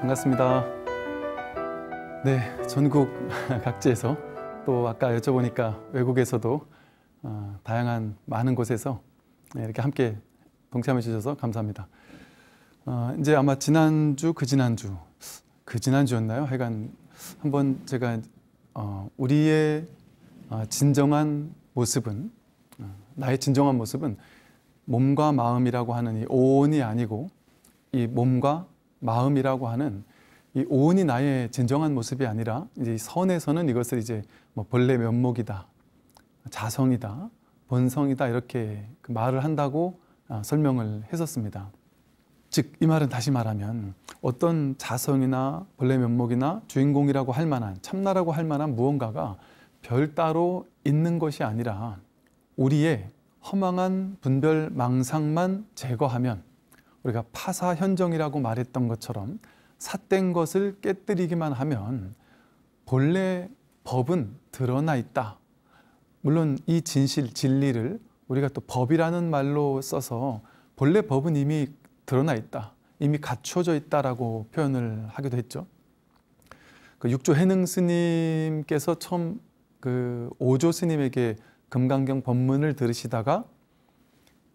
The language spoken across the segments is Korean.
반갑습니다. 네, 전국 각지에서 또 아까 여쭤보니까 외국에서도 어, 다양한 많은 곳에서 네, 이렇게 함께 동참해 주셔서 감사합니다. 어, 이제 아마 지난주, 그 지난주, 그 지난주였나요? 하여간 한번 제가 어, 우리의 진정한 모습은 나의 진정한 모습은 몸과 마음이라고 하는 이온이 아니고 이 몸과 마음이라고 하는 이온은이 나의 진정한 모습이 아니라 이제 선에서는 이것을 이제 뭐 본래 면목이다, 자성이다, 본성이다 이렇게 그 말을 한다고 아, 설명을 했었습니다. 즉 이 말은 다시 말하면 어떤 자성이나 본래 면목이나 주인공이라고 할 만한 참나라고 할 만한 무언가가 별따로 있는 것이 아니라 우리의 허망한 분별 망상만 제거하면 우리가 파사현정이라고 말했던 것처럼 삿된 것을 깨뜨리기만 하면 본래 법은 드러나 있다. 물론 이 진실, 진리를 우리가 또 법이라는 말로 써서 본래 법은 이미 드러나 있다. 이미 갖춰져 있다라고 표현을 하기도 했죠. 그 육조 해능 스님께서 처음 그 오조 스님에게 금강경 법문을 들으시다가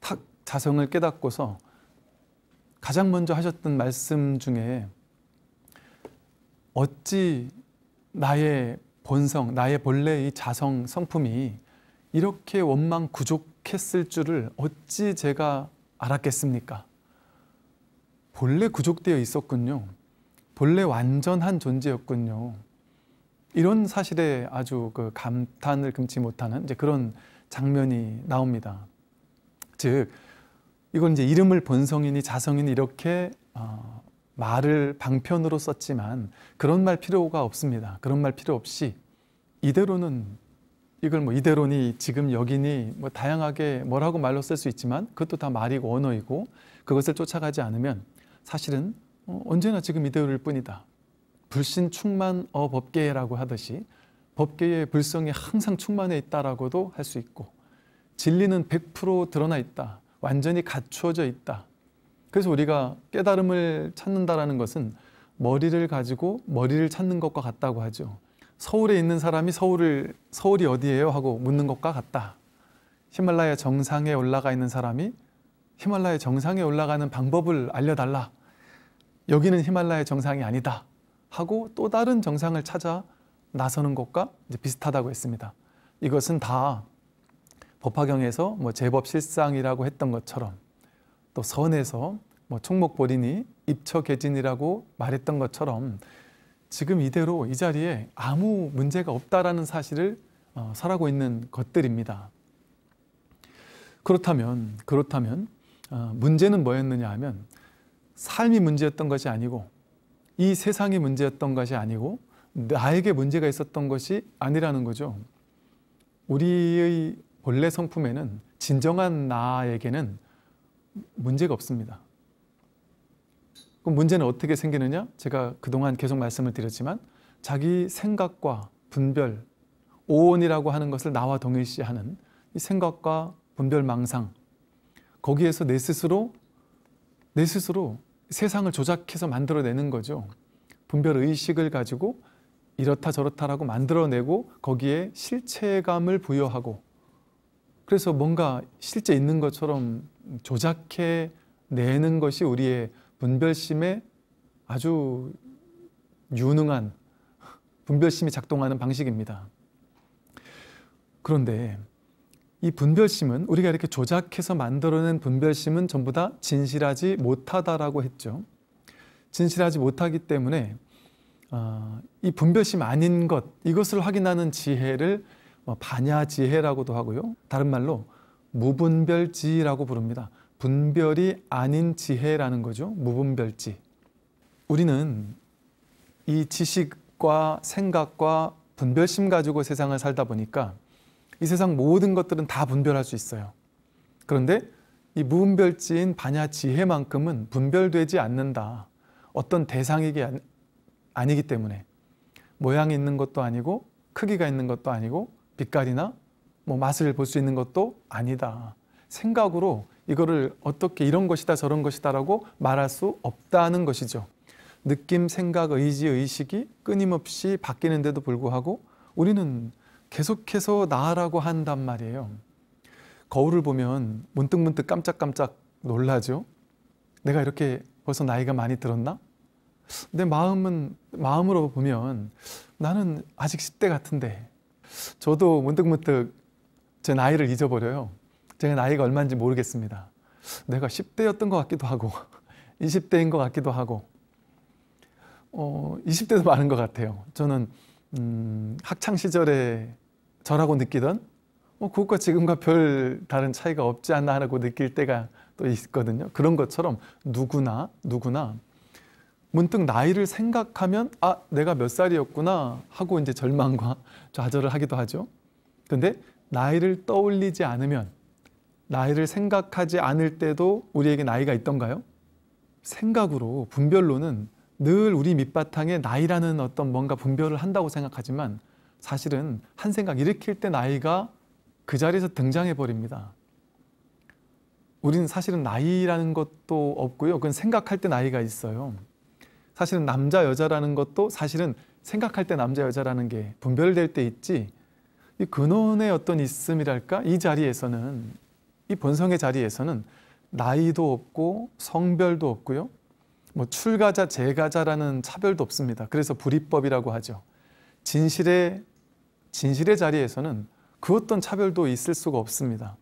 탁 자성을 깨닫고서 가장 먼저 하셨던 말씀 중에 어찌 나의 본성, 나의 본래의 자성 성품이 이렇게 원망 구족했을 줄을 어찌 제가 알았겠습니까? 본래 구족되어 있었군요. 본래 완전한 존재였군요. 이런 사실에 아주 그 감탄을 금치 못하는 이제 그런 장면이 나옵니다. 즉 이건 이제 이름을 본성이니 자성이니 이렇게 어, 말을 방편으로 썼지만 그런 말 필요가 없습니다. 그런 말 필요 없이 이대로는 이걸 뭐 이대로니 지금 여기니 뭐 다양하게 뭐라고 말로 쓸 수 있지만 그것도 다 말이고 언어이고 그것을 쫓아가지 않으면 사실은 어, 언제나 지금 이대로일 뿐이다. 불신 충만 어법계라고 하듯이 법계의 불성이 항상 충만해 있다라고도 할 수 있고 진리는 100% 드러나 있다. 완전히 갖추어져 있다. 그래서 우리가 깨달음을 찾는다라는 것은 머리를 가지고 머리를 찾는 것과 같다고 하죠. 서울에 있는 사람이 서울을 서울이 어디예요 하고 묻는 것과 같다. 히말라야 정상에 올라가 있는 사람이 히말라야 정상에 올라가는 방법을 알려달라. 여기는 히말라야 정상이 아니다. 하고 또 다른 정상을 찾아 나서는 것과 비슷하다고 했습니다. 이것은 다 법화경에서 뭐 제법 실상이라고 했던 것처럼 또 선에서 뭐 총목보리니 입처개진이라고 말했던 것처럼 지금 이대로 이 자리에 아무 문제가 없다라는 사실을 어, 설하고 있는 것들입니다. 그렇다면 그렇다면 어, 문제는 뭐였느냐 하면 삶이 문제였던 것이 아니고 이 세상이 문제였던 것이 아니고 나에게 문제가 있었던 것이 아니라는 거죠. 우리의 본래 성품에는 진정한 나에게는 문제가 없습니다. 그럼 문제는 어떻게 생기느냐? 제가 그동안 계속 말씀을 드렸지만 자기 생각과 분별, 오온이라고 하는 것을 나와 동일시하는 이 생각과 분별 망상 거기에서 내 스스로 내 스스로 세상을 조작해서 만들어내는 거죠. 분별 의식을 가지고 이렇다 저렇다라고 만들어내고 거기에 실체감을 부여하고 그래서 뭔가 실제 있는 것처럼 조작해 내는 것이 우리의 분별심에 아주 유능한 분별심이 작동하는 방식입니다. 그런데 이 분별심은 우리가 이렇게 조작해서 만들어낸 분별심은 전부 다 진실하지 못하다라고 했죠. 진실하지 못하기 때문에 아, 이 분별심 아닌 것 이것을 확인하는 지혜를 뭐 반야지혜라고도 하고요. 다른 말로 무분별지라고 부릅니다. 분별이 아닌 지혜라는 거죠. 무분별지. 우리는 이 지식과 생각과 분별심 가지고 세상을 살다 보니까 이 세상 모든 것들은 다 분별할 수 있어요. 그런데 이 무분별지인 반야 지혜만큼은 분별되지 않는다. 어떤 대상이 아니기 때문에 모양이 있는 것도 아니고 크기가 있는 것도 아니고 빛깔이나 뭐 맛을 볼 수 있는 것도 아니다. 생각으로 이거를 어떻게 이런 것이다 저런 것이다라고 말할 수 없다는 것이죠. 느낌, 생각, 의지, 의식이 끊임없이 바뀌는데도 불구하고 우리는 계속해서 나라고 한단 말이에요. 거울을 보면 문득문득 깜짝깜짝 놀라죠. 내가 이렇게 벌써 나이가 많이 들었나? 내 마음은 마음으로 보면 나는 아직 10대 같은데 저도 문득문득 제 나이를 잊어버려요. 제 나이가 얼마인지 모르겠습니다. 내가 10대였던 것 같기도 하고 20대인 것 같기도 하고 어, 20대도 많은 것 같아요. 저는 음, 학창 시절에 저라고 느끼던 어, 그것과 지금과 별 다른 차이가 없지 않나 라고 느낄 때가 또 있거든요. 그런 것처럼 누구나 누구나 문득 나이를 생각하면 아 내가 몇 살이었구나 하고 이제 절망과 좌절을 하기도 하죠. 그런데 나이를 떠올리지 않으면 나이를 생각하지 않을 때도 우리에게 나이가 있던가요? 생각으로 분별로는 늘 우리 밑바탕에 나이라는 어떤 뭔가 분별을 한다고 생각하지만 사실은 한 생각 일으킬 때 나이가 그 자리에서 등장해 버립니다. 우리는 사실은 나이라는 것도 없고요. 그건 생각할 때 나이가 있어요. 사실은 남자 여자라는 것도 사실은 생각할 때 남자 여자라는 게 분별될 때 있지 이 근원의 어떤 있음이랄까 이 자리에서는 이 본성의 자리에서는 나이도 없고 성별도 없고요 뭐 출가자 재가자라는 차별도 없습니다 그래서 불이법이라고 하죠 진실의 진실의 자리에서는 그 어떤 차별도 있을 수가 없습니다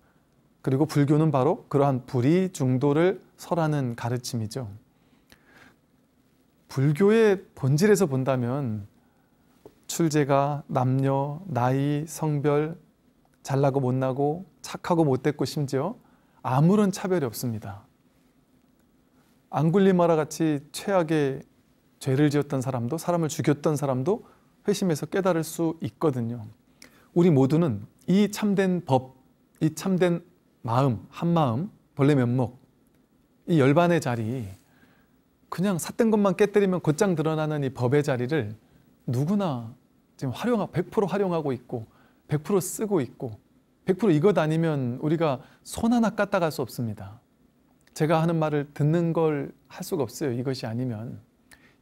그리고 불교는 바로 그러한 불의 중도를 설하는 가르침이죠 불교의 본질에서 본다면 출제가 남녀, 나이, 성별, 잘나고 못나고 착하고 못됐고 심지어 아무런 차별이 없습니다. 앙굴리마라 같이 최악의 죄를 지었던 사람도 사람을 죽였던 사람도 회심해서 깨달을 수 있거든요. 우리 모두는 이 참된 법, 이 참된 마음, 한마음, 본래 면목, 이 열반의 자리 그냥 삿된 것만 깨뜨리면 곧장 드러나는 이 법의 자리를 누구나 지금 활용 하100% 활용하고 있고 100% 쓰고 있고 100% 이것 아니면 우리가 손 하나 까딱 할수 없습니다. 제가 하는 말을 듣는 걸 할 수가 없어요. 이것이 아니면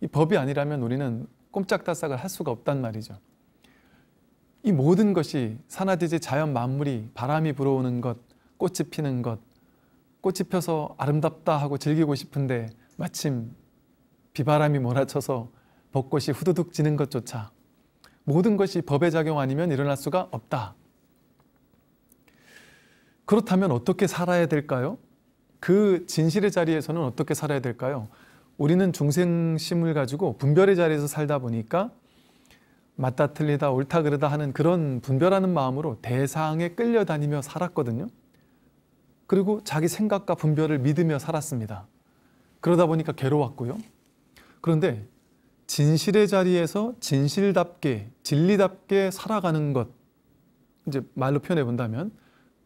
이 법이 아니라면 우리는 꼼짝달싹을 할 수가 없단 말이죠. 이 모든 것이 산화디지 자연 만물이 바람이 불어오는 것, 꽃이 피는 것, 꽃이 펴서 아름답다 하고 즐기고 싶은데 마침 비바람이 몰아쳐서 벚꽃이 후두둑 지는 것조차 모든 것이 법의 작용 아니면 일어날 수가 없다. 그렇다면 어떻게 살아야 될까요? 그 진실의 자리에서는 어떻게 살아야 될까요? 우리는 중생심을 가지고 분별의 자리에서 살다 보니까 맞다 틀리다 옳다 그르다 하는 그런 분별하는 마음으로 대상에 끌려다니며 살았거든요. 그리고 자기 생각과 분별을 믿으며 살았습니다. 그러다 보니까 괴로웠고요. 그런데 진실의 자리에서 진실답게, 진리답게 살아가는 것, 이제 말로 표현해 본다면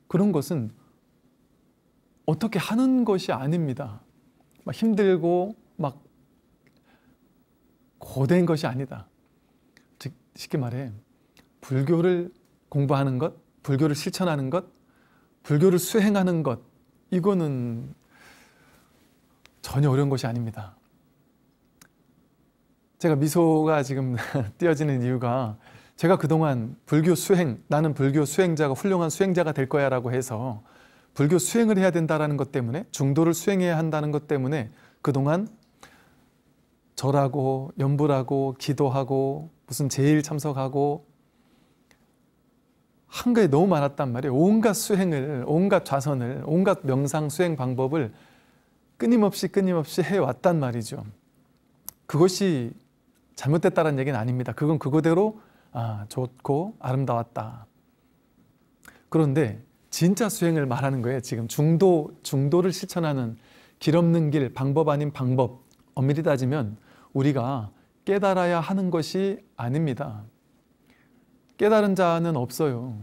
그런 것은 어떻게 하는 것이 아닙니다. 막 힘들고 막 고된 것이 아니다. 즉, 쉽게 말해, 불교를 공부하는 것, 불교를 실천하는 것, 불교를 수행하는 것, 이거는 전혀 어려운 것이 아닙니다. 제가 미소가 지금 띄어지는 이유가 제가 그동안 불교 수행, 나는 불교 수행자가 훌륭한 수행자가 될 거야 라고 해서 불교 수행을 해야 된다라는 것 때문에 중도를 수행해야 한다는 것 때문에 그동안 절하고 연불하고 기도하고 무슨 제일 참석하고 한가 너무 많았단 말이에요. 온갖 수행을, 온갖 좌선을, 온갖 명상 수행 방법을 끊임없이 끊임없이 해왔단 말이죠. 그것이 잘못됐다는 얘기는 아닙니다. 그건 그거대로 아, 좋고 아름다웠다. 그런데 진짜 수행을 말하는 거예요. 지금 중도, 중도를 실천하는 길 없는 길, 방법 아닌 방법. 엄밀히 따지면 우리가 깨달아야 하는 것이 아닙니다. 깨달은 자는 없어요.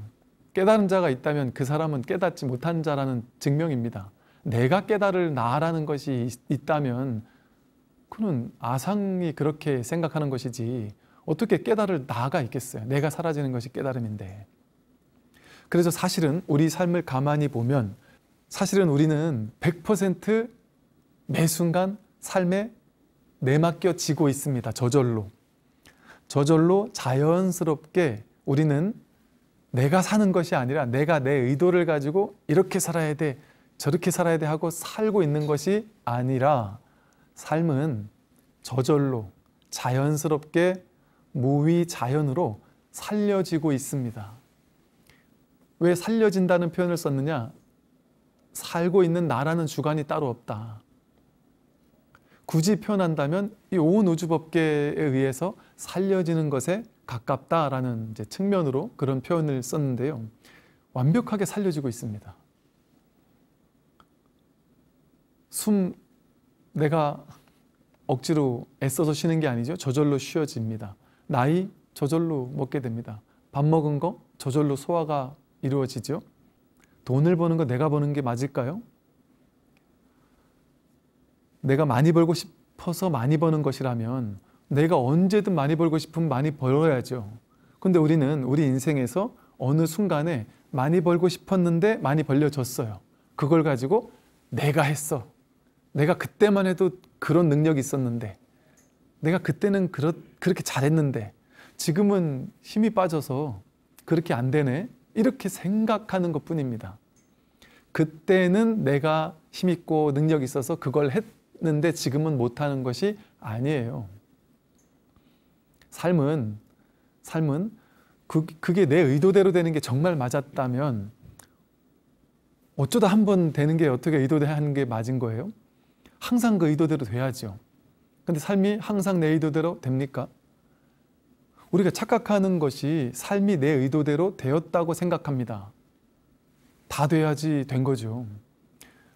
깨달은 자가 있다면 그 사람은 깨닫지 못한 자라는 증명입니다. 내가 깨달을 나라는 것이 있다면 그는 아상이 그렇게 생각하는 것이지 어떻게 깨달을 나가 있겠어요? 내가 사라지는 것이 깨달음인데. 그래서 사실은 우리 삶을 가만히 보면 사실은 우리는 100%매 순간 삶에 내맡겨지고 있습니다. 저절로. 저절로 자연스럽게 우리는 내가 사는 것이 아니라 내가 내 의도를 가지고 이렇게 살아야 돼. 저렇게 살아야 돼 하고 살고 있는 것이 아니라 삶은 저절로 자연스럽게 무위 자연으로 살려지고 있습니다. 왜 살려진다는 표현을 썼느냐? 살고 있는 나라는 주관이 따로 없다. 굳이 표현한다면 이 온 우주 법계에 의해서 살려지는 것에 가깝다라는 측면으로 그런 표현을 썼는데요. 완벽하게 살려지고 있습니다. 숨 내가 억지로 애써서 쉬는 게 아니죠. 저절로 쉬어집니다. 나이 저절로 먹게 됩니다. 밥 먹은 거 저절로 소화가 이루어지죠. 돈을 버는 거 내가 버는 게 맞을까요? 내가 많이 벌고 싶어서 많이 버는 것이라면 내가 언제든 많이 벌고 싶으면 많이 벌어야죠. 근데 우리는 우리 인생에서 어느 순간에 많이 벌고 싶었는데 많이 벌려졌어요. 그걸 가지고 내가 했어. 내가 그때만 해도 그런 능력이 있었는데, 내가 그때는 그렇, 그렇게 잘했는데, 지금은 힘이 빠져서 그렇게 안 되네? 이렇게 생각하는 것 뿐입니다. 그때는 내가 힘있고 능력이 있어서 그걸 했는데 지금은 못하는 것이 아니에요. 삶은, 삶은 그, 그게 내 의도대로 되는 게 정말 맞았다면 어쩌다 한 번 되는 게 어떻게 의도 하는 게 맞은 거예요? 항상 그 의도대로 돼야죠. 근데 삶이 항상 내 의도대로 됩니까? 우리가 착각하는 것이 삶이 내 의도대로 되었다고 생각합니다. 다 돼야지 된 거죠.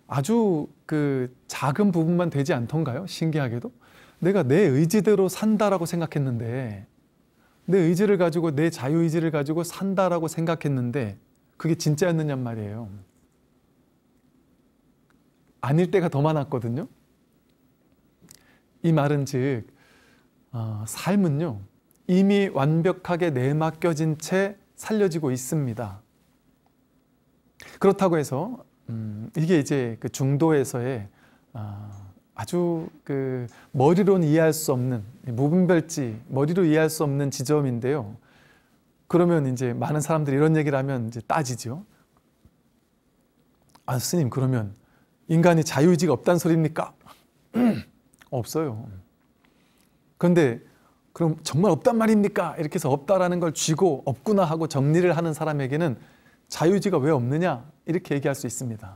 아주 그 작은 부분만 되지 않던가요? 신기하게도. 내가 내 의지대로 산다라고 생각했는데 내 의지를 가지고 내 자유의지를 가지고 산다라고 생각했는데 그게 진짜였느냐 말이에요. 아닐 때가 더 많았거든요. 이 말은 즉, 어, 삶은요, 이미 완벽하게 내맡겨진 채 살려지고 있습니다. 그렇다고 해서, 음, 이게 이제 그 중도에서의 어, 아주 그 머리로는 이해할 수 없는 무분별지, 머리로 이해할 수 없는 지점인데요. 그러면 이제 많은 사람들이 이런 얘기를 하면 이제 따지죠. 아, 스님, 그러면 인간이 자유의지가 없단 소리입니까? 없어요. 그런데 그럼 정말 없단 말입니까? 이렇게 해서 없다라는 걸 쥐고 없구나 하고 정리를 하는 사람에게는 자유의지가 왜 없느냐? 이렇게 얘기할 수 있습니다.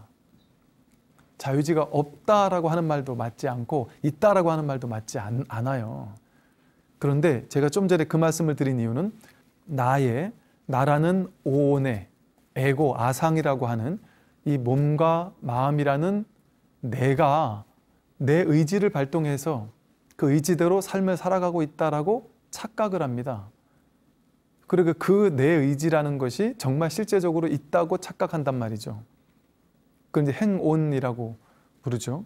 자유의지가 없다라고 하는 말도 맞지 않고 있다라고 하는 말도 맞지 않, 아요 그런데 제가 좀 전에 그 말씀을 드린 이유는 나의 나라는 오온의 에고 아상이라고 하는 이 몸과 마음이라는 내가 내 의지를 발동해서 그 의지대로 삶을 살아가고 있다라고 착각을 합니다. 그리고 그러니까 그내 의지라는 것이 정말 실제적으로 있다고 착각한단 말이죠. 그 이제 행온이라고 부르죠.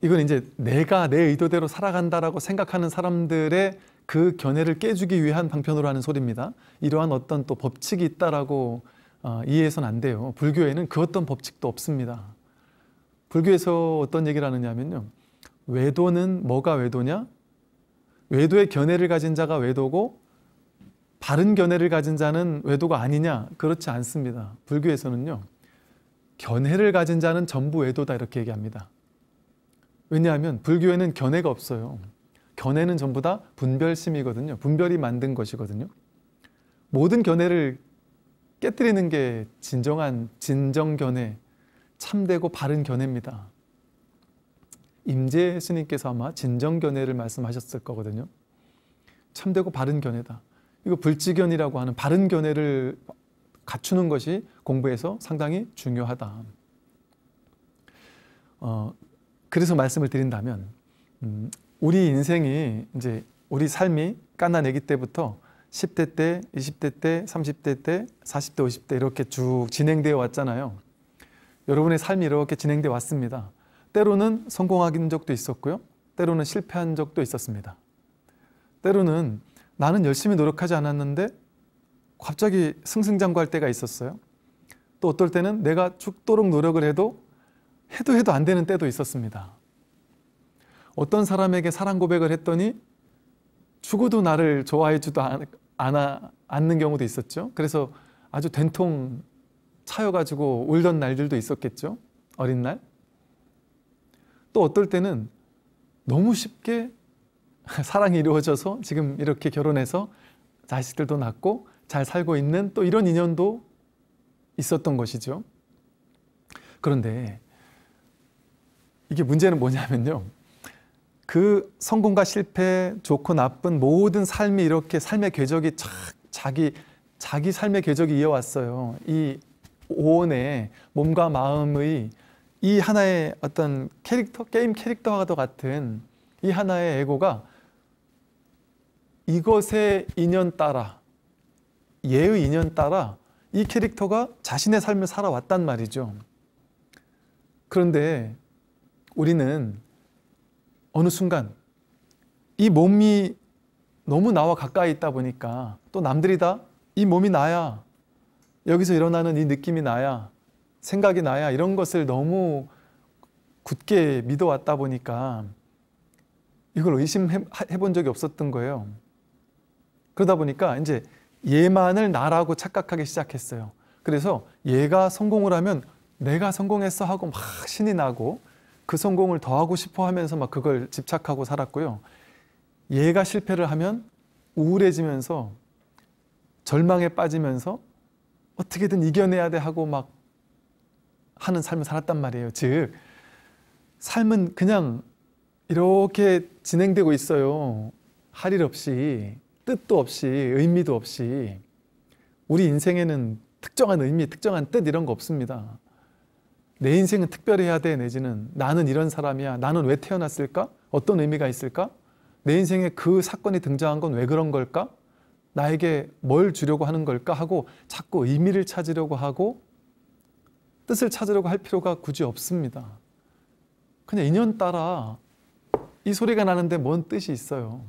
이건 이제 내가 내 의도대로 살아간다라고 생각하는 사람들의 그 견해를 깨주기 위한 방편으로 하는 소리입니다. 이러한 어떤 또 법칙이 있다라고 아, 이해해서는 안 돼요. 불교에는 그 어떤 법칙도 없습니다. 불교에서 어떤 얘기를 하느냐면요. 외도는 뭐가 외도냐? 외도의 견해를 가진 자가 외도고 바른 견해를 가진 자는 외도가 아니냐? 그렇지 않습니다. 불교에서는요. 견해를 가진 자는 전부 외도다 이렇게 얘기합니다. 왜냐하면 불교에는 견해가 없어요. 견해는 전부 다 분별심이거든요. 분별이 만든 것이거든요. 모든 견해를 깨뜨리는 게 진정한 진정 견해, 참되고 바른 견해입니다. 임재 스님께서 아마 진정 견해를 말씀하셨을 거거든요. 참되고 바른 견해다. 이거 불지견이라고 하는 바른 견해를 갖추는 것이 공부에서 상당히 중요하다. 어, 그래서 말씀을 드린다면 음, 우리 인생이 이제 우리 삶이 까나내기 때부터 1 0대 때, 2 0대 때, 3 0대 때, 4 0대5 0대 이렇게 쭉 진행되어 왔잖아요. 여러분의 삶이 이렇게 진행되어 왔습니다. 때로는 성공하긴 적도 있었고요. 때로는 실패한 적도 있었습니다. 때로는 나는 열심히 노력하지 않았는데 갑자기 승승장구할 때가 있었어요. 또 어떨 때는 내가 죽도록 노력을 해도 해도 해도 안 되는 때도 있었습니다. 어떤 사람에게 사랑 고백을 했더니 죽어도 나를 좋아해주도 않아, 않는 경우도 있었죠. 그래서 아주 된통 차여가지고 울던 날들도 있었겠죠. 어린 날. 또 어떨 때는 너무 쉽게 사랑이 이루어져서 지금 이렇게 결혼해서 자식들도 낳고 잘 살고 있는 또 이런 인연도 있었던 것이죠. 그런데 이게 문제는 뭐냐면요. 그 성공과 실패, 좋고 나쁜 모든 삶이 이렇게 삶의 궤적이 착 자기 자기 삶의 궤적이 이어왔어요. 이 오원의 몸과 마음의 이 하나의 어떤 캐릭터 게임 캐릭터와도 같은 이 하나의 에고가 이것의 인연 따라 예의 인연 따라 이 캐릭터가 자신의 삶을 살아왔단 말이죠. 그런데 우리는 어느 순간 이 몸이 너무 나와 가까이 있다 보니까 또 남들이 다이 몸이 나야 여기서 일어나는 이 느낌이 나야 생각이 나야 이런 것을 너무 굳게 믿어왔다 보니까 이걸 의심해 본 적이 없었던 거예요. 그러다 보니까 이제 얘만을 나라고 착각하기 시작했어요. 그래서 얘가 성공을 하면 내가 성공했어 하고 막 신이 나고 그 성공을 더 하고 싶어 하면서 막 그걸 집착하고 살았고요. 얘가 실패를 하면 우울해지면서 절망에 빠지면서 어떻게든 이겨내야 돼 하고 막 하는 삶을 살았단 말이에요. 즉, 삶은 그냥 이렇게 진행되고 있어요. 할 일 없이, 뜻도 없이, 의미도 없이. 우리 인생에는 특정한 의미, 특정한 뜻 이런 거 없습니다. 내 인생은 특별해야 돼 내지는 나는 이런 사람이야 나는 왜 태어났을까 어떤 의미가 있을까 내 인생에 그 사건이 등장한 건 왜 그런 걸까 나에게 뭘 주려고 하는 걸까 하고 자꾸 의미를 찾으려고 하고 뜻을 찾으려고 할 필요가 굳이 없습니다. 그냥 인연 따라 이 소리가 나는데 뭔 뜻이 있어요.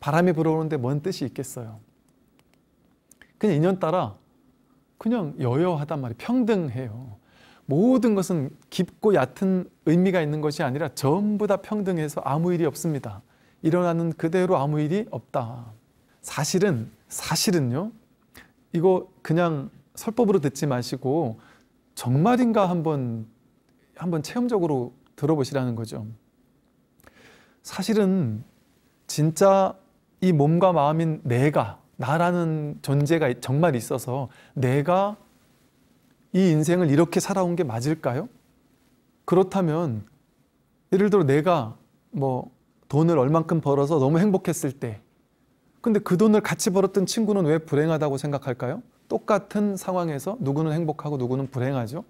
바람이 불어오는데 뭔 뜻이 있겠어요. 그냥 인연 따라 그냥 여여하단 말이 에요 평등해요. 모든 것은 깊고 얕은 의미가 있는 것이 아니라 전부 다 평등해서 아무 일이 없습니다. 일어나는 그대로 아무 일이 없다. 사실은 사실은요. 이거 그냥 설법으로 듣지 마시고 정말인가 한번 한번 체험적으로 들어보시라는 거죠. 사실은 진짜 이 몸과 마음인 내가 나라는 존재가 정말 있어서 내가 이 인생을 이렇게 살아온 게 맞을까요? 그렇다면 예를 들어 내가 뭐 돈을 얼만큼 벌어서 너무 행복했을 때 근데 그 돈을 같이 벌었던 친구는 왜 불행하다고 생각할까요? 똑같은 상황에서 누구는 행복하고 누구는 불행하죠.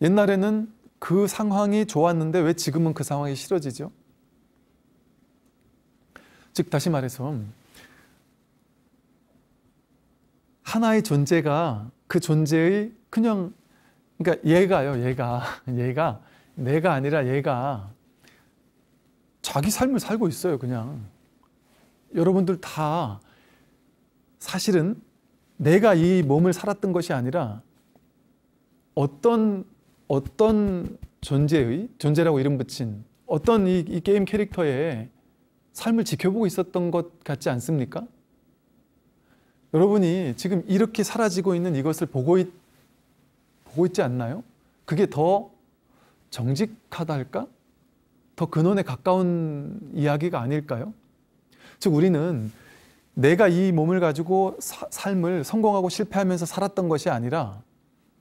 옛날에는 그 상황이 좋았는데 왜 지금은 그 상황이 싫어지죠? 즉 다시 말해서 하나의 존재가 그 존재의 그냥 그러니까 얘가요, 얘가 얘가 내가 아니라 얘가 자기 삶을 살고 있어요, 그냥. 여러분들 다 사실은 내가 이 몸을 살았던 것이 아니라 어떤 어떤 존재의 존재라고 이름 붙인 어떤 이, 이 게임 캐릭터의 삶을 지켜보고 있었던 것 같지 않습니까? 여러분이 지금 이렇게 사라지고 있는 이것을 보고, 있, 보고 있지 않나요? 그게 더 정직하다 할까? 더 근원에 가까운 이야기가 아닐까요? 즉, 우리는 내가 이 몸을 가지고 사, 삶을 성공하고 실패하면서 살았던 것이 아니라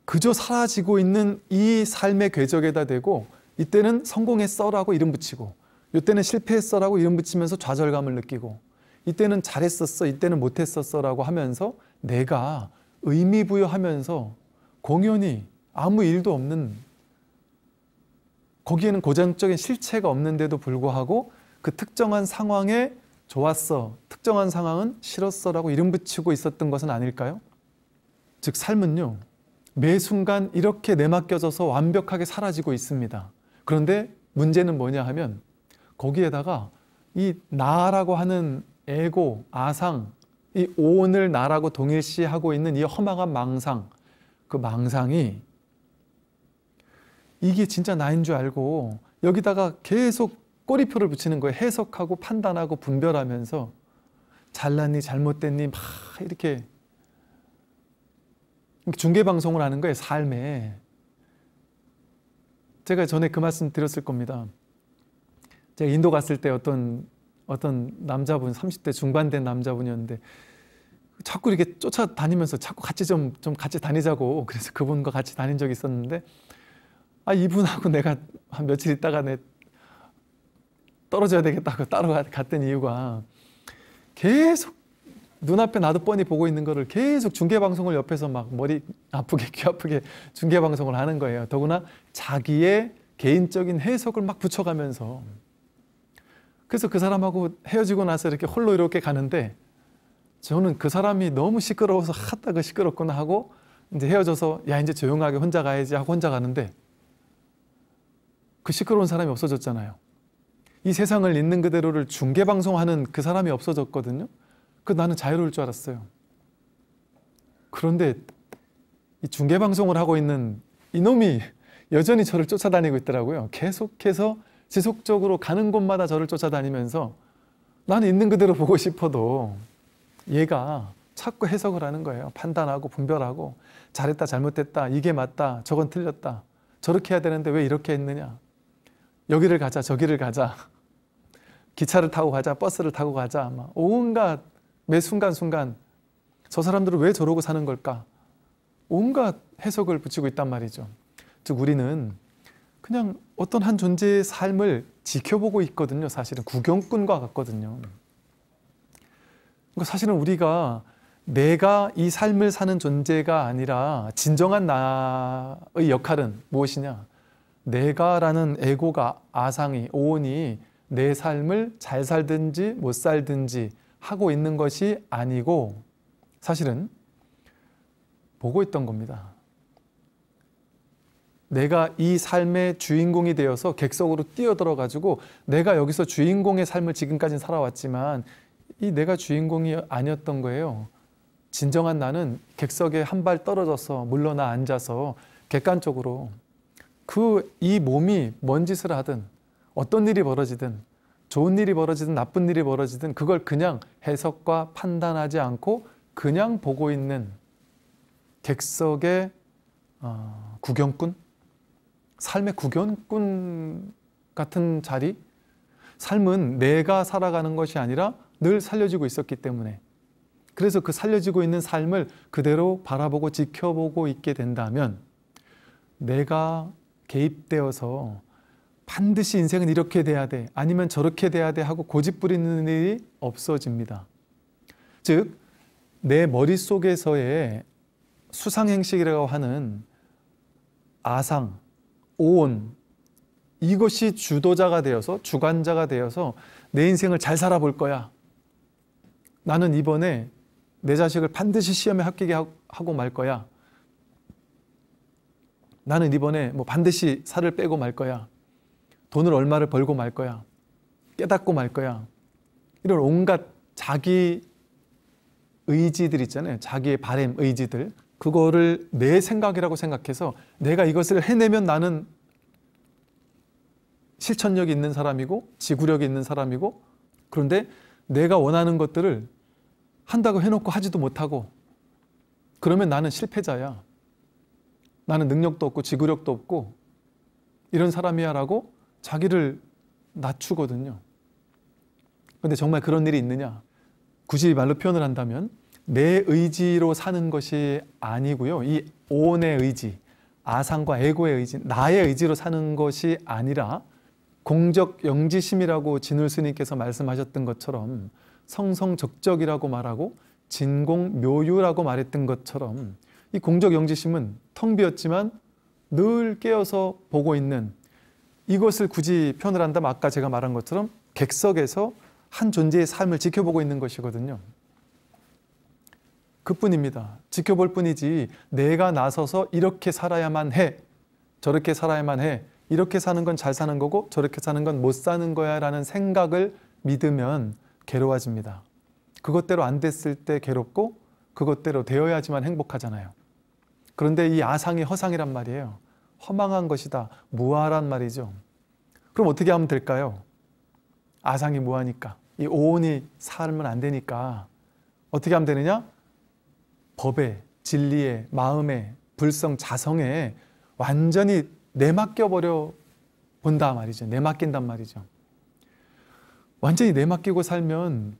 그저 사라지고 있는 이 삶의 궤적에다 대고 이때는 성공했어라고 이름 붙이고 이때는 실패했어라고 이름 붙이면서 좌절감을 느끼고 이때는 잘했었어, 이때는 못했었어라고 하면서 내가 의미 부여하면서 공연히 아무 일도 없는 거기에는 고정적인 실체가 없는데도 불구하고 그 특정한 상황에 좋았어, 특정한 상황은 싫었어라고 이름 붙이고 있었던 것은 아닐까요? 즉 삶은요 매 순간 이렇게 내맡겨져서 완벽하게 사라지고 있습니다. 그런데 문제는 뭐냐 하면 거기에다가 이 나라고 하는 에고, 아상, 이오늘 나라고 동일시하고 있는 이 허망한 망상, 그 망상이 이게 진짜 나인 줄 알고 여기다가 계속 꼬리표를 붙이는 거예요. 해석하고 판단하고 분별하면서 잘났니 잘못됐니 막 이렇게 중계 방송을 하는 거예요. 삶에 제가 전에 그 말씀 드렸을 겁니다. 제가 인도 갔을 때 어떤 어떤 남자분 30대 중반 된 남자분이었는데 자꾸 이렇게 쫓아다니면서 자꾸 같이 좀, 좀 같이 다니자고 그래서 그분과 같이 다닌 적이 있었는데 아 이분하고 내가 한 며칠 있다가 내 떨어져야 되겠다고 따로 갔던 이유가 계속 눈앞에 나도 뻔히 보고 있는 거를 계속 중계방송을 옆에서 막 머리 아프게 귀 아프게 중계방송을 하는 거예요 더구나 자기의 개인적인 해석을 막 붙여가면서 그래서 그 사람하고 헤어지고 나서 이렇게 홀로 이렇게 가는데 저는 그 사람이 너무 시끄러워서 하다 그 시끄럽구나 하고 이제 헤어져서 야 이제 조용하게 혼자 가야지 하고 혼자 가는데 그 시끄러운 사람이 없어졌잖아요. 이 세상을 있는 그대로를 중계 방송하는 그 사람이 없어졌거든요. 그 나는 자유로울 줄 알았어요. 그런데 이 중계 방송을 하고 있는 이놈이 여전히 저를 쫓아다니고 있더라고요. 계속해서 지속적으로 가는 곳마다 저를 쫓아다니면서 나는 있는 그대로 보고 싶어도 얘가 자꾸 해석을 하는 거예요. 판단하고 분별하고 잘했다 잘못했다 이게 맞다 저건 틀렸다 저렇게 해야 되는데 왜 이렇게 했느냐 여기를 가자 저기를 가자 기차를 타고 가자 버스를 타고 가자 막 온갖 매 순간순간 저 사람들은 왜 저러고 사는 걸까 온갖 해석을 붙이고 있단 말이죠. 즉 우리는 그냥 어떤 한 존재의 삶을 지켜보고 있거든요. 사실은 구경꾼과 같거든요. 그러니까 사실은 우리가 내가 이 삶을 사는 존재가 아니라 진정한 나의 역할은 무엇이냐? 내가라는 에고가 아상이 오온이 내 삶을 잘 살든지 못 살든지 하고 있는 것이 아니고 사실은 보고 있던 겁니다. 내가 이 삶의 주인공이 되어서 객석으로 뛰어들어 가지고 내가 여기서 주인공의 삶을 지금까지 살아왔지만 이 내가 주인공이 아니었던 거예요. 진정한 나는 객석에 한 발 떨어져서 물러나 앉아서 객관적으로 그 이 몸이 뭔 짓을 하든 어떤 일이 벌어지든 좋은 일이 벌어지든 나쁜 일이 벌어지든 그걸 그냥 해석과 판단하지 않고 그냥 보고 있는 객석의 어, 구경꾼 삶의 구견꾼 같은 자리? 삶은 내가 살아가는 것이 아니라 늘 살려지고 있었기 때문에 그래서 그 살려지고 있는 삶을 그대로 바라보고 지켜보고 있게 된다면 내가 개입되어서 반드시 인생은 이렇게 돼야 돼 아니면 저렇게 돼야 돼 하고 고집 부리는 일이 없어집니다. 즉, 내 머릿속에서의 수상행식이라고 하는 아상, 온 이것이 주도자가 되어서 주관자가 되어서 내 인생을 잘 살아볼 거야. 나는 이번에 내 자식을 반드시 시험에 합격 하고 말 거야. 나는 이번에 뭐 반드시 살을 빼고 말 거야. 돈을 얼마를 벌고 말 거야. 깨닫고 말 거야. 이런 온갖 자기 의지들 있잖아요. 자기의 바램, 의지들. 그거를 내 생각이라고 생각해서 내가 이것을 해내면 나는 실천력이 있는 사람이고 지구력이 있는 사람이고 그런데 내가 원하는 것들을 한다고 해놓고 하지도 못하고 그러면 나는 실패자야. 나는 능력도 없고 지구력도 없고 이런 사람이야 라고 자기를 낮추거든요. 근데 정말 그런 일이 있느냐? 굳이 말로 표현을 한다면 내 의지로 사는 것이 아니고요. 이온의 의지, 아상과 에고의 의지, 나의 의지로 사는 것이 아니라 공적 영지심이라고 진울 스님께서 말씀하셨던 것처럼 성성적적이라고 말하고 진공묘유라고 말했던 것처럼 이 공적 영지심은 텅 비었지만 늘 깨어서 보고 있는 이것을 굳이 표현을 한다면 아까 제가 말한 것처럼 객석에서 한 존재의 삶을 지켜보고 있는 것이거든요. 그뿐입니다. 지켜볼 뿐이지 내가 나서서 이렇게 살아야만 해. 저렇게 살아야만 해. 이렇게 사는 건 잘 사는 거고 저렇게 사는 건 못 사는 거야 라는 생각을 믿으면 괴로워집니다. 그것대로 안 됐을 때 괴롭고 그것대로 되어야지만 행복하잖아요. 그런데 이 아상이 허상이란 말이에요. 허망한 것이다. 무아란 말이죠. 그럼 어떻게 하면 될까요? 아상이 무하니까. 이 오온이 살면 안 되니까. 어떻게 하면 되느냐? 법에, 진리에, 마음에, 불성, 자성에 완전히 내맡겨버려 본다 말이죠. 내맡긴단 말이죠. 완전히 내맡기고 살면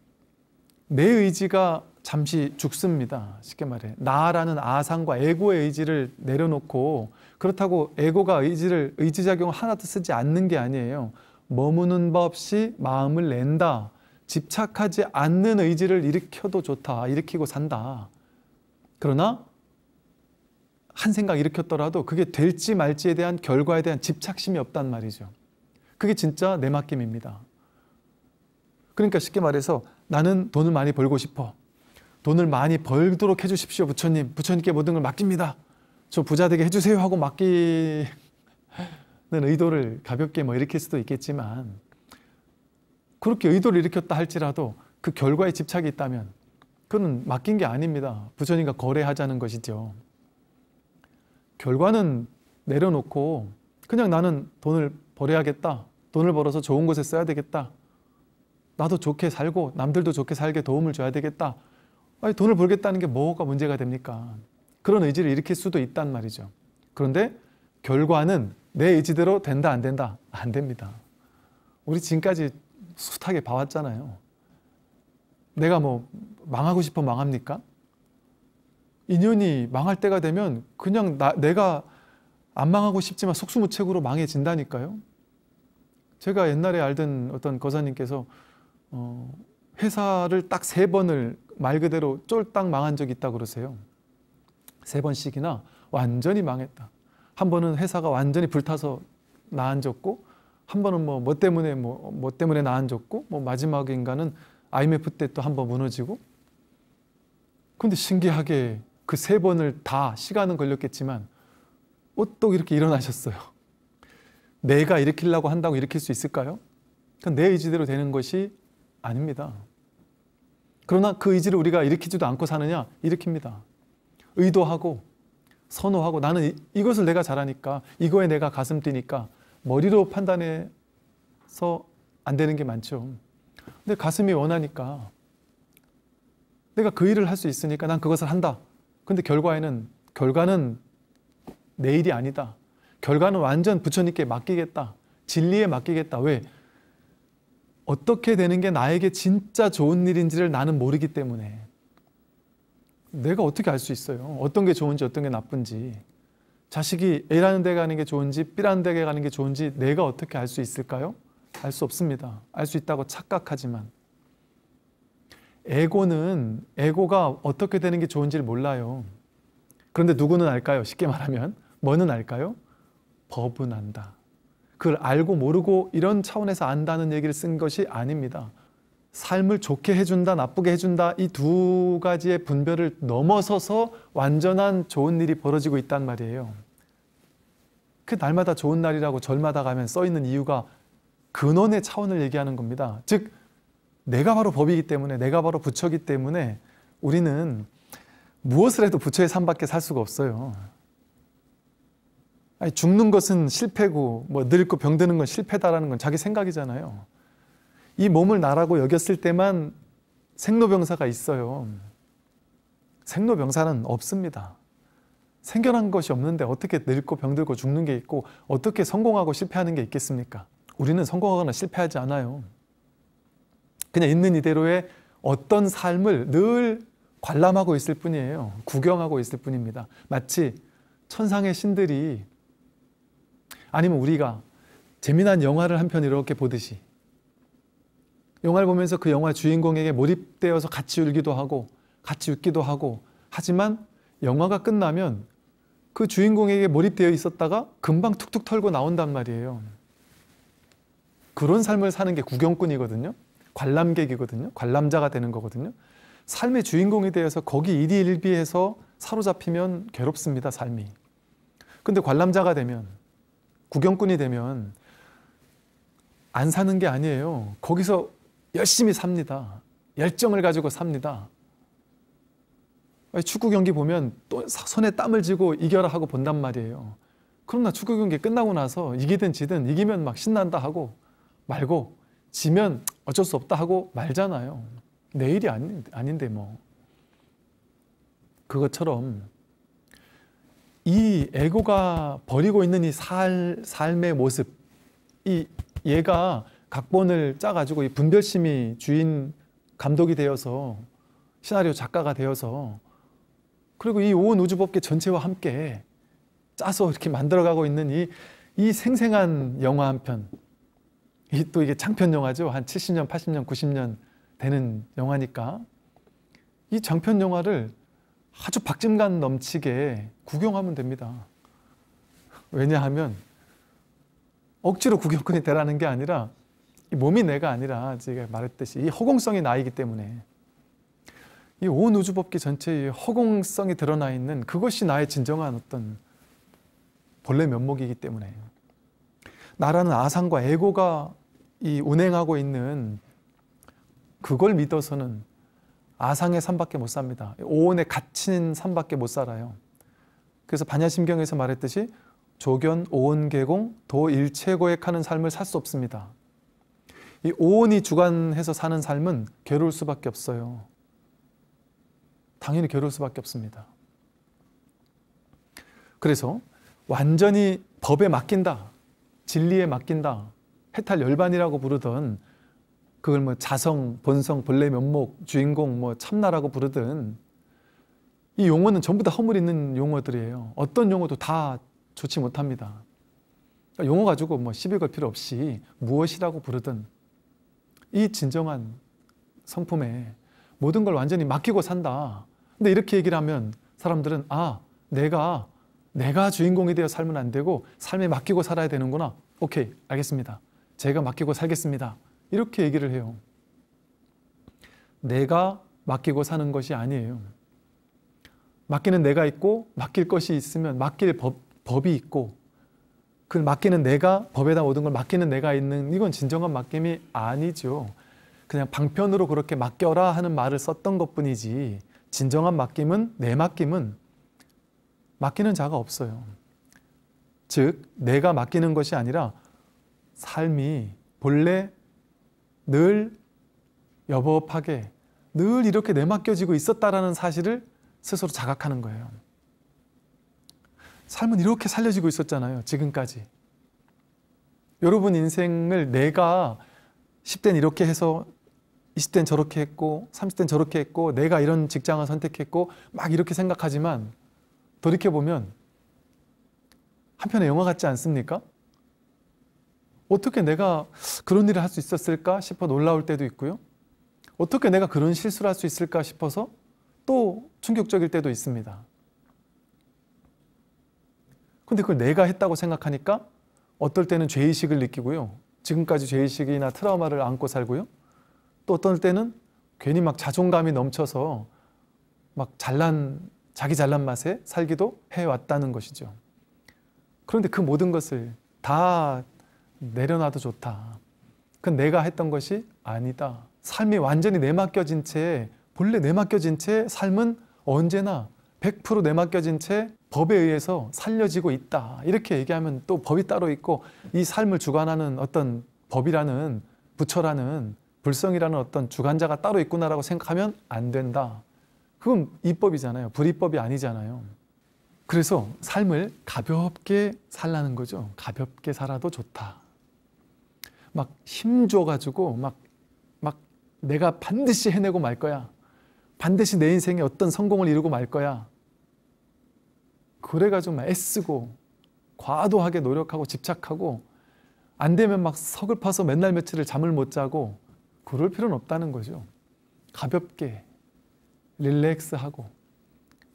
내 의지가 잠시 죽습니다. 쉽게 말해. 나라는 아상과 에고의 의지를 내려놓고 그렇다고 에고가 의지를 의지작용 하나도 쓰지 않는 게 아니에요. 머무는 법 없이 마음을 낸다. 집착하지 않는 의지를 일으켜도 좋다. 일으키고 산다. 그러나 한 생각 일으켰더라도 그게 될지 말지에 대한 결과에 대한 집착심이 없단 말이죠. 그게 진짜 내맡김입니다. 그러니까 쉽게 말해서 나는 돈을 많이 벌고 싶어. 돈을 많이 벌도록 해주십시오, 부처님. 부처님께 모든 걸 맡깁니다. 저 부자 되게 해주세요 하고 맡기는 의도를 가볍게 뭐 일으킬 수도 있겠지만 그렇게 의도를 일으켰다 할지라도 그 결과에 집착이 있다면 그건 맡긴 게 아닙니다. 부처님과 거래하자는 것이죠. 결과는 내려놓고 그냥 나는 돈을 벌어야겠다. 돈을 벌어서 좋은 곳에 써야 되겠다. 나도 좋게 살고 남들도 좋게 살게 도움을 줘야 되겠다. 아니, 돈을 벌겠다는 게 뭐가 문제가 됩니까? 그런 의지를 일으킬 수도 있단 말이죠. 그런데 결과는 내 의지대로 된다 안 된다 안 됩니다. 우리 지금까지 숱하게 봐왔잖아요. 내가 뭐 망하고 싶어 망합니까? 인연이 망할 때가 되면 그냥 나, 내가 안 망하고 싶지만 속수무책으로 망해진다니까요. 제가 옛날에 알던 어떤 거사님께서 어, 회사를 딱 세 번을 말 그대로 쫄딱 망한 적이 있다 그러세요. 세 번씩이나 완전히 망했다. 한 번은 회사가 완전히 불타서 나앉았고 한 번은 뭐뭐 뭐 때문에 뭐뭐 뭐 때문에 나앉았고 뭐 마지막 인간은 IMF 때 또 한번 무너지고 근데 신기하게 그 세 번을 다 시간은 걸렸겠지만 어떻 이렇게 일어나셨어요? 내가 일으키려고 한다고 일으킬 수 있을까요? 내 의지대로 되는 것이 아닙니다. 그러나 그 의지를 우리가 일으키지도 않고 사느냐? 일으킵니다. 의도하고 선호하고 나는 이것을 내가 잘하니까 이거에 내가 가슴 뛰니까 머리로 판단해서 안 되는 게 많죠. 근데 가슴이 원하니까 내가 그 일을 할 수 있으니까 난 그것을 한다. 근데 결과에는 결과는 내 일이 아니다. 결과는 완전 부처님께 맡기겠다. 진리에 맡기겠다. 왜? 어떻게 되는 게 나에게 진짜 좋은 일인지를 나는 모르기 때문에 내가 어떻게 알 수 있어요? 어떤 게 좋은지 어떤 게 나쁜지 자식이 A라는 데 가는 게 좋은지 B라는 데 가는 게 좋은지 내가 어떻게 알 수 있을까요? 알 수 없습니다. 알 수 있다고 착각하지만 에고는 에고가 어떻게 되는 게 좋은지를 몰라요. 그런데 누구는 알까요? 쉽게 말하면 뭐는 알까요? 법은 안다. 그걸 알고 모르고 이런 차원에서 안다는 얘기를 쓴 것이 아닙니다. 삶을 좋게 해준다, 나쁘게 해준다 이 두 가지의 분별을 넘어서서 완전한 좋은 일이 벌어지고 있단 말이에요. 그 날마다 좋은 날이라고 절마다 가면 써 있는 이유가 근원의 차원을 얘기하는 겁니다. 즉 내가 바로 법이기 때문에 내가 바로 부처기 때문에 우리는 무엇을 해도 부처의 삶밖에 살 수가 없어요. 아니, 죽는 것은 실패고 뭐 늙고 병드는 건 실패다라는 건 자기 생각이잖아요. 이 몸을 나라고 여겼을 때만 생로병사가 있어요. 생로병사는 없습니다. 생겨난 것이 없는데 어떻게 늙고 병들고 죽는 게 있고 어떻게 성공하고 실패하는 게 있겠습니까? 우리는 성공하거나 실패하지 않아요. 그냥 있는 이대로의 어떤 삶을 늘 관람하고 있을 뿐이에요. 구경하고 있을 뿐입니다. 마치 천상의 신들이 아니면 우리가 재미난 영화를 한 편 이렇게 보듯이 영화를 보면서 그 영화 주인공에게 몰입되어서 같이 울기도 하고 같이 웃기도 하고 하지만 영화가 끝나면 그 주인공에게 몰입되어 있었다가 금방 툭툭 털고 나온단 말이에요. 그런 삶을 사는 게 구경꾼이거든요. 관람객이거든요. 관람자가 되는 거거든요. 삶의 주인공에 대해서 거기 일희일비해서 사로잡히면 괴롭습니다, 삶이. 근데 관람자가 되면, 구경꾼이 되면 안 사는 게 아니에요. 거기서 열심히 삽니다. 열정을 가지고 삽니다. 축구 경기 보면 또 손에 땀을 쥐고 이겨라 하고 본단 말이에요. 그러나 축구 경기 끝나고 나서 이기든 지든 이기면 막 신난다 하고 말고 지면 어쩔 수 없다 하고 말잖아요. 내일이 아닌, 아닌데 뭐. 그것처럼 이 에고가 버리고 있는 이 살, 삶의 모습, 이 얘가 각본을 짜가지고 이 분별심이 주인 감독이 되어서 시나리오 작가가 되어서 그리고 이 온 우주법계 전체와 함께 짜서 이렇게 만들어가고 있는 이, 이 생생한 영화 한 편, 또 이게 장편 영화죠. 한 70년, 80년, 90년 되는 영화니까 이 장편 영화를 아주 박진감 넘치게 구경하면 됩니다. 왜냐하면 억지로 구경꾼이 되라는 게 아니라 몸이 내가 아니라 제가 말했듯이 이 허공성이 나이기 때문에 이 온 우주 법기 전체의 허공성이 드러나 있는 그것이 나의 진정한 어떤 본래 면목이기 때문에 나라는 아상과 에고가 이 운행하고 있는 그걸 믿어서는 아상의 삶밖에 못 삽니다. 오온에 갇힌 삶밖에 못 살아요. 그래서 반야심경에서 말했듯이 조견, 오온, 계공, 도, 일체고액하는 삶을 살 수 없습니다. 이 오온이 주관해서 사는 삶은 괴로울 수밖에 없어요. 당연히 괴로울 수밖에 없습니다. 그래서 완전히 법에 맡긴다, 진리에 맡긴다, 해탈 열반이라고 부르던 그걸 뭐 자성, 본성, 본래 면목, 주인공, 뭐 참나라고 부르든 이 용어는 전부 다 허물 있는 용어들이에요. 어떤 용어도 다 좋지 못합니다. 그러니까 용어 가지고 뭐 시비 걸 필요 없이 무엇이라고 부르든 이 진정한 성품에 모든 걸 완전히 맡기고 산다. 근데 이렇게 얘기를 하면 사람들은 아, 내가 내가 주인공이 되어 살면 안 되고 삶에 맡기고 살아야 되는구나. 오케이, 알겠습니다. 제가 맡기고 살겠습니다. 이렇게 얘기를 해요. 내가 맡기고 사는 것이 아니에요. 맡기는 내가 있고 맡길 것이 있으면 맡길 법, 법이 있고 그 맡기는 내가 법에다 모든 걸 맡기는 내가 있는 이건 진정한 맡김이 아니죠. 그냥 방편으로 그렇게 맡겨라 하는 말을 썼던 것뿐이지 진정한 맡김은 내 맡김은 맡기는 자가 없어요. 즉 내가 맡기는 것이 아니라 삶이 본래 늘 여법하게 늘 이렇게 내맡겨지고 있었다라는 사실을 스스로 자각하는 거예요. 삶은 이렇게 살려지고 있었잖아요. 지금까지. 여러분 인생을 내가 10대는 이렇게 해서 20대는 저렇게 했고 30대는 저렇게 했고 내가 이런 직장을 선택했고 막 이렇게 생각하지만 돌이켜보면 한편의 영화 같지 않습니까? 어떻게 내가 그런 일을 할 수 있었을까 싶어 놀라울 때도 있고요. 어떻게 내가 그런 실수를 할 수 있을까 싶어서 또 충격적일 때도 있습니다. 근데 그걸 내가 했다고 생각하니까 어떨 때는 죄의식을 느끼고요. 지금까지 죄의식이나 트라우마를 안고 살고요. 또 어떨 때는 괜히 막 자존감이 넘쳐서 막 잘난 자기 잘난 맛에 살기도 해왔다는 것이죠. 그런데 그 모든 것을 다 내려놔도 좋다. 그건 내가 했던 것이 아니다. 삶이 완전히 내맡겨진 채 본래 내맡겨진 채 삶은 언제나 100% 내맡겨진 채 법에 의해서 살려지고 있다. 이렇게 얘기하면 또 법이 따로 있고 이 삶을 주관하는 어떤 법이라는 부처라는 불성이라는 어떤 주관자가 따로 있구나라고 생각하면 안 된다. 그건 입법이잖아요. 불입법이 아니잖아요. 그래서 삶을 가볍게 살라는 거죠. 가볍게 살아도 좋다. 막 힘줘가지고 막, 막 내가 반드시 해내고 말 거야. 반드시 내 인생에 어떤 성공을 이루고 말 거야. 그래가지고 막 애쓰고 과도하게 노력하고 집착하고 안 되면 막 서글퍼서 맨날 며칠을 잠을 못 자고 그럴 필요는 없다는 거죠. 가볍게 릴렉스하고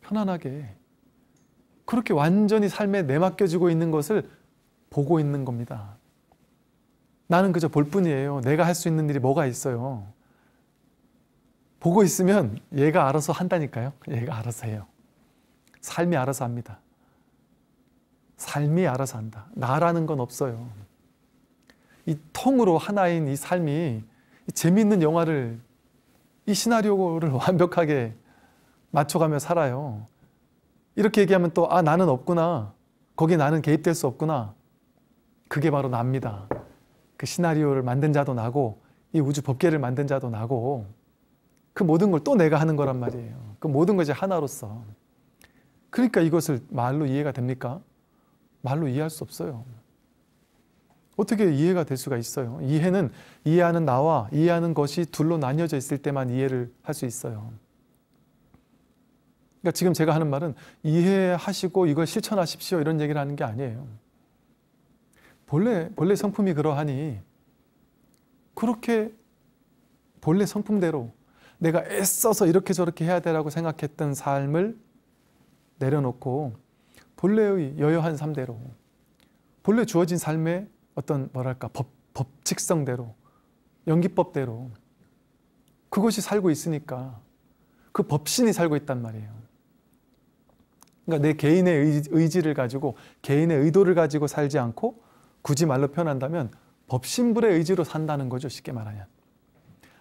편안하게 그렇게 완전히 삶에 내맡겨지고 있는 것을 보고 있는 겁니다. 나는 그저 볼 뿐이에요. 내가 할 수 있는 일이 뭐가 있어요. 보고 있으면 얘가 알아서 한다니까요. 얘가 알아서 해요. 삶이 알아서 합니다. 삶이 알아서 한다. 나라는 건 없어요. 이 통으로 하나인 이 삶이 재미있는 영화를 이 시나리오를 완벽하게 맞춰가며 살아요. 이렇게 얘기하면 또, 아, 나는 없구나. 거기 나는 개입될 수 없구나. 그게 바로 납니다. 그 시나리오를 만든 자도 나고 이 우주 법계를 만든 자도 나고 그 모든 걸 또 내가 하는 거란 말이에요. 그 모든 것이 하나로서. 그러니까 이것을 말로 이해가 됩니까? 말로 이해할 수 없어요. 어떻게 이해가 될 수가 있어요? 이해는 이해하는 나와 이해하는 것이 둘로 나뉘어져 있을 때만 이해를 할 수 있어요. 그러니까 지금 제가 하는 말은 이해하시고 이걸 실천하십시오 이런 얘기를 하는 게 아니에요. 본래 본래 성품이 그러하니 그렇게 본래 성품대로 내가 애써서 이렇게 저렇게 해야 되라고 생각했던 삶을 내려놓고 본래의 여여한 삶대로 본래 주어진 삶의 어떤 뭐랄까 법, 법칙성대로 연기법대로 그것이 살고 있으니까 그 법신이 살고 있단 말이에요. 그러니까 내 개인의 의지를 가지고 개인의 의도를 가지고 살지 않고 굳이 말로 표현한다면 법신불의 의지로 산다는 거죠. 쉽게 말하면.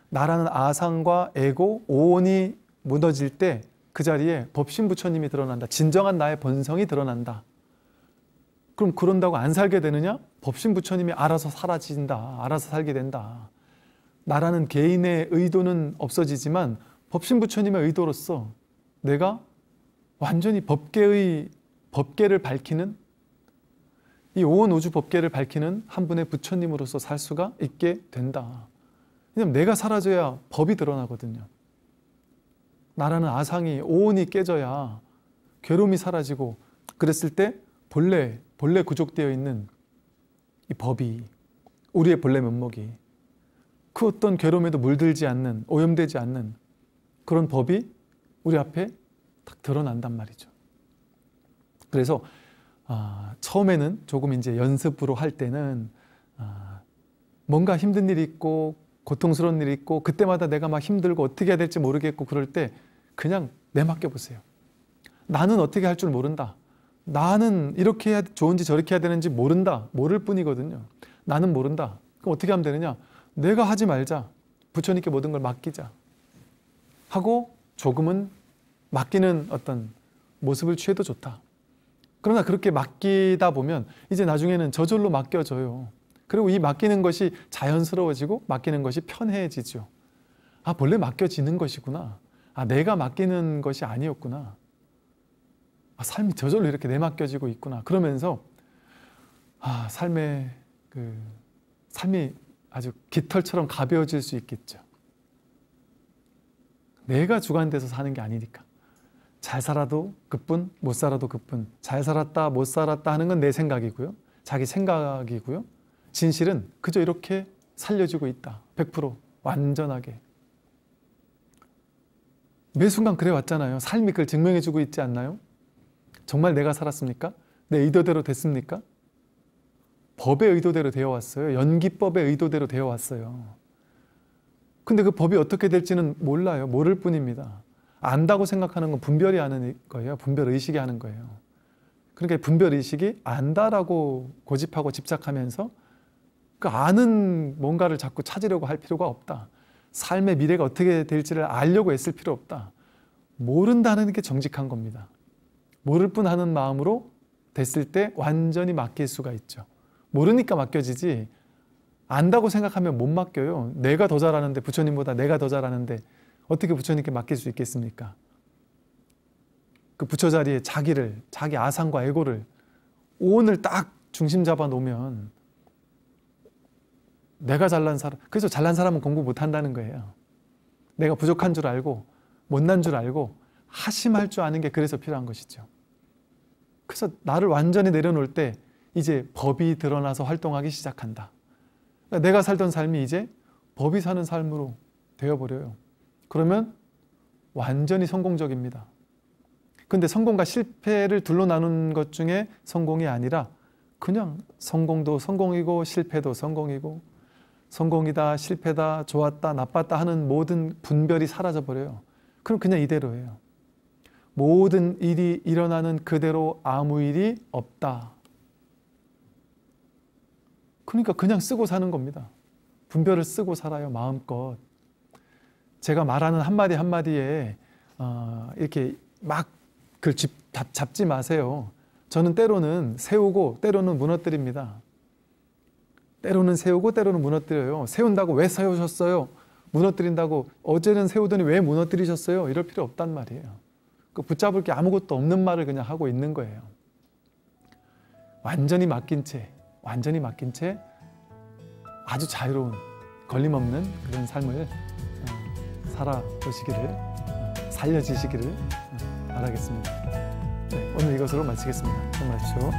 나라는 아상과 에고, 오온이 무너질 때 그 자리에 법신부처님이 드러난다. 진정한 나의 본성이 드러난다. 그럼 그런다고 안 살게 되느냐? 법신부처님이 알아서 사라진다. 알아서 살게 된다. 나라는 개인의 의도는 없어지지만 법신부처님의 의도로서 내가 완전히 법계의 법계를 밝히는 이 오원 우주 법계를 밝히는 한 분의 부처님으로서 살 수가 있게 된다. 왜냐면 내가 사라져야 법이 드러나거든요. 나라는 아상이 오온이 깨져야 괴로움이 사라지고 그랬을 때 본래 본래 구족되어 있는 이 법이 우리의 본래 면목이 그 어떤 괴로움에도 물들지 않는 오염되지 않는 그런 법이 우리 앞에 딱 드러난단 말이죠. 그래서 아, 처음에는 조금 이제 연습으로 할 때는 아, 뭔가 힘든 일이 있고 고통스러운 일이 있고 그때마다 내가 막 힘들고 어떻게 해야 될지 모르겠고 그럴 때 그냥 내맡겨 보세요. 나는 어떻게 할 줄 모른다. 나는 이렇게 해야 좋은지 저렇게 해야 되는지 모른다. 모를 뿐이거든요. 나는 모른다. 그럼 어떻게 하면 되느냐? 내가 하지 말자. 부처님께 모든 걸 맡기자. 하고 조금은 맡기는 어떤 모습을 취해도 좋다. 그러나 그렇게 맡기다 보면 이제 나중에는 저절로 맡겨져요. 그리고 이 맡기는 것이 자연스러워지고 맡기는 것이 편해지죠. 아, 본래 맡겨지는 것이구나. 아, 내가 맡기는 것이 아니었구나. 아, 삶이 저절로 이렇게 내맡겨지고 있구나. 그러면서 아, 삶의 그 삶이 아주 깃털처럼 가벼워질 수 있겠죠. 내가 주관돼서 사는 게 아니니까. 잘 살아도 그뿐, 못 살아도 그뿐. 잘 살았다, 못 살았다 하는 건 내 생각이고요. 자기 생각이고요. 진실은 그저 이렇게 살려주고 있다. 100% 완전하게. 매 순간 그래 왔잖아요. 삶이 그걸 증명해주고 있지 않나요? 정말 내가 살았습니까? 내 의도대로 됐습니까? 법의 의도대로 되어 왔어요. 연기법의 의도대로 되어 왔어요. 근데 그 법이 어떻게 될지는 몰라요. 모를 뿐입니다. 안다고 생각하는 건 분별이 하는 거예요. 분별 의식이 하는 거예요. 그러니까 분별 의식이 안다라고 고집하고 집착하면서 그 아는 뭔가를 자꾸 찾으려고 할 필요가 없다. 삶의 미래가 어떻게 될지를 알려고 애쓸 필요 없다. 모른다는 게 정직한 겁니다. 모를 뿐 하는 마음으로 됐을 때 완전히 맡길 수가 있죠. 모르니까 맡겨지지 안다고 생각하면 못 맡겨요. 내가 더 잘하는데 부처님보다 내가 더 잘하는데 어떻게 부처님께 맡길 수 있겠습니까? 그 부처 자리에 자기를, 자기 아상과 에고를 오늘 딱 중심 잡아 놓으면 내가 잘난 사람, 그래서 잘난 사람은 공부 못 한다는 거예요. 내가 부족한 줄 알고, 못난 줄 알고, 하심할 줄 아는 게 그래서 필요한 것이죠. 그래서 나를 완전히 내려놓을 때 이제 법이 드러나서 활동하기 시작한다. 내가 살던 삶이 이제 법이 사는 삶으로 되어버려요. 그러면 완전히 성공적입니다. 근데 성공과 실패를 둘로 나눈 것 중에 성공이 아니라 그냥 성공도 성공이고 실패도 성공이고 성공이다, 실패다, 좋았다, 나빴다 하는 모든 분별이 사라져버려요. 그럼 그냥 이대로예요. 모든 일이 일어나는 그대로 아무 일이 없다. 그러니까 그냥 쓰고 사는 겁니다. 분별을 쓰고 살아요, 마음껏. 제가 말하는 한마디 한마디에 어, 이렇게 막그걸 잡지 마세요. 저는 때로는 세우고 때로는 무너뜨립니다. 때로는 세우고 때로는 무너뜨려요. 세운다고 왜 세우셨어요? 무너뜨린다고 어제는 세우더니 왜 무너뜨리셨어요? 이럴 필요 없단 말이에요. 그 붙잡을 게 아무것도 없는 말을 그냥 하고 있는 거예요. 완전히 맡긴 채, 완전히 맡긴 채 아주 자유로운 걸림없는 그런 삶을 살아보시기를 살려지시기를 바라겠습니다. 네, 오늘 이것으로 마치겠습니다. 정말십시오.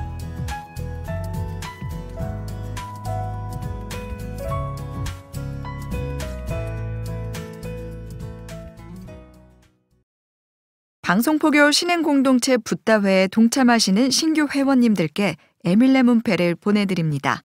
방송포교 신행공동체 붓다회에 동참하시는 신규 회원님들께 에밀레 문패를 보내드립니다.